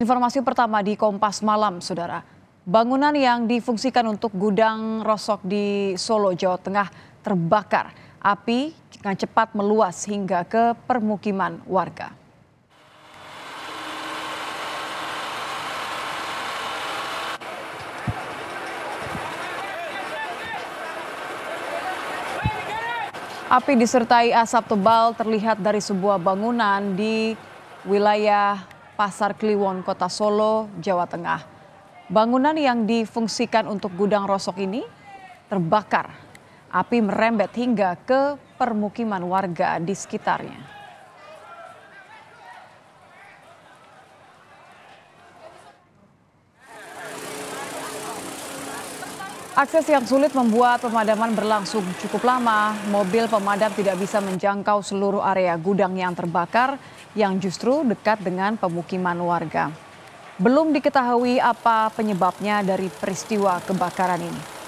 Informasi pertama di Kompas Malam, Saudara. Bangunan yang difungsikan untuk gudang rosok di Solo, Jawa Tengah terbakar. Api dengan cepat meluas hingga ke permukiman warga. Api disertai asap tebal terlihat dari sebuah bangunan di wilayah Pasar Kliwon, Kota Solo, Jawa Tengah. Bangunan yang difungsikan untuk gudang rosok ini terbakar. Api merembet hingga ke permukiman warga di sekitarnya. Akses yang sulit membuat pemadaman berlangsung cukup lama. Mobil pemadam tidak bisa menjangkau seluruh area gudang yang terbakar yang justru dekat dengan pemukiman warga. Belum diketahui apa penyebabnya dari peristiwa kebakaran ini.